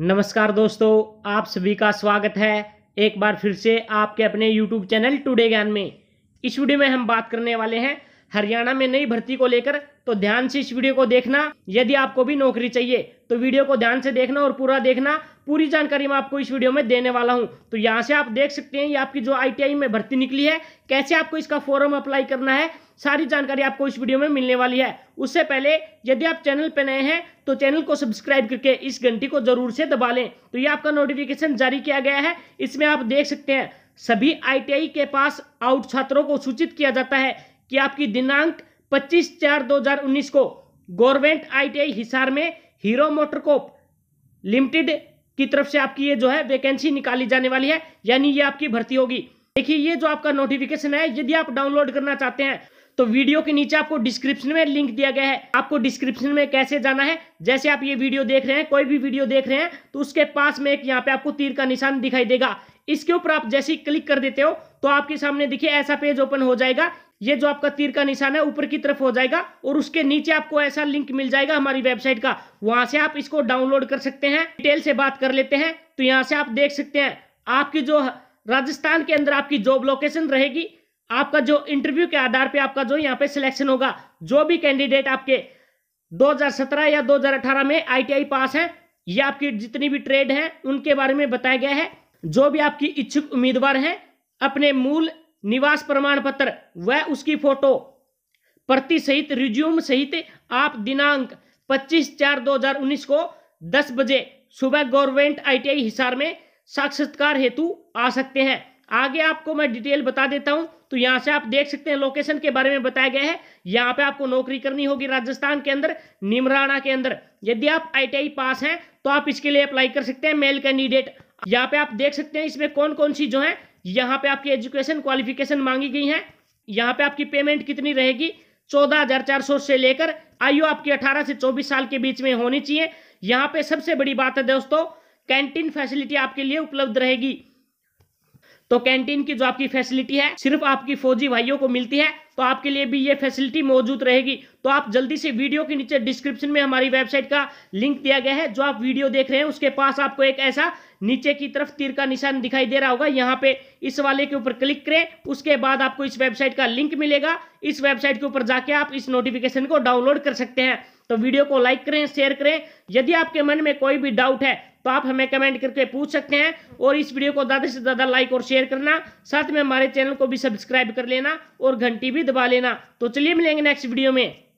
नमस्कार दोस्तों आप सभी का स्वागत है एक बार फिर से आपके अपने YouTube चैनल टुडे ज्ञान में इस वीडियो में हम बात करने वाले हैं हरियाणा में नई भर्ती को लेकर तो ध्यान से इस वीडियो को देखना यदि आपको भी नौकरी चाहिए तो वीडियो को ध्यान से देखना और पूरा देखना पूरी जानकारी मैं आपको इस वीडियो में देने वाला हूं तो यहाँ से आप देख सकते हैं ये आपकी जो आई में भर्ती निकली है कैसे आपको इसका फॉर्म अप्लाई करना है सारी जानकारी आपको इस वीडियो में मिलने वाली है उससे पहले यदि आप चैनल पर नए हैं तो चैनल को सब्सक्राइब करके इस घंटी को जरूर से दबा लें तो ये आपका नोटिफिकेशन जारी किया गया है इसमें आप देख सकते हैं सभी आईटीआई के पास आउट छात्रों को सूचित किया जाता है कि आपकी दिनांक 25 चार 2019 को गवर्नमेंट आईटीआई हिसार में हीरो मोटरकोप लिमिटेड की तरफ से आपकी ये जो है वैकेंसी निकाली जाने वाली है यानी ये आपकी भर्ती होगी देखिए ये जो आपका नोटिफिकेशन है यदि आप डाउनलोड करना चाहते हैं तो वीडियो के नीचे आपको डिस्क्रिप्शन में लिंक दिया गया है आपको डिस्क्रिप्शन में कैसे जाना है जैसे आप ये वीडियो देख रहे हैं कोई भी वीडियो देख रहे हैं तो उसके पास में एक यहाँ पे आपको तीर का निशान दिखाई देगा इसके ऊपर आप जैसे ही क्लिक कर देते हो तो आपके सामने देखिए ऐसा पेज ओपन हो जाएगा ये जो आपका तीर का निशान है ऊपर की तरफ हो जाएगा और उसके नीचे आपको ऐसा लिंक मिल जाएगा हमारी वेबसाइट का वहां से आप इसको डाउनलोड कर सकते हैं डिटेल से बात कर लेते हैं तो यहाँ से आप देख सकते हैं आपकी जो राजस्थान के अंदर आपकी जॉब लोकेशन रहेगी आपका जो इंटरव्यू के आधार पे आपका जो यहाँ पे सिलेक्शन होगा जो भी कैंडिडेट आपके 2017 या 2018 में आईटीआई पास है या आपकी जितनी भी ट्रेड है उनके बारे में बताया गया है जो भी आपकी इच्छुक उम्मीदवार हैं अपने मूल निवास प्रमाण पत्र व उसकी फोटो प्रति सहित रिज्यूम सहित आप दिनांक 25 चार 2019 को 10 बजे सुबह गवर्नमेंट आईटीआई हिसार में साक्षात्कार हेतु आ सकते हैं आगे आपको मैं डिटेल बता देता हूं तो यहां से आप देख सकते हैं लोकेशन के बारे में बताया गया है यहां पे आपको नौकरी करनी होगी राजस्थान के अंदर निमराणा के अंदर यदि आप आईटीआई पास हैं तो आप इसके लिए अप्लाई कर सकते हैं मेल कैंडिडेट यहाँ पे आप देख सकते हैं इसमें कौन कौन सी जो है यहाँ पे आपकी एजुकेशन क्वालिफिकेशन मांगी गई है यहाँ पे आपकी पेमेंट कितनी रहेगी चौदह हजार चार सौ से लेकर आयु आपकी अठारह से चौबीस साल के बीच में होनी चाहिए यहाँ पे सबसे बड़ी बात है दोस्तों कैंटीन फैसिलिटी आपके लिए उपलब्ध रहेगी तो कैंटीन की जो आपकी फैसिलिटी है सिर्फ आपकी फौजी भाइयों को मिलती है तो आपके लिए भी ये फैसिलिटी मौजूद रहेगी तो आप जल्दी से वीडियो के नीचे डिस्क्रिप्शन में हमारी वेबसाइट का लिंक दिया गया है जो आप वीडियो देख रहे हैं उसके पास आपको एक ऐसा नीचे की तरफ तीर का निशान दिखाई दे रहा होगा यहाँ पे इस वाले के ऊपर क्लिक करें उसके बाद आपको इस वेबसाइट का लिंक मिलेगा इस वेबसाइट के ऊपर जाके आप इस नोटिफिकेशन को डाउनलोड कर सकते हैं तो वीडियो को लाइक करें शेयर करें यदि आपके मन में कोई भी डाउट है तो आप हमें कमेंट करके पूछ सकते हैं और इस वीडियो को ज़्यादा से ज़्यादा लाइक और शेयर करना साथ में हमारे चैनल को भी सब्सक्राइब कर लेना और घंटी भी दबा लेना तो चलिए मिलेंगे नेक्स्ट वीडियो में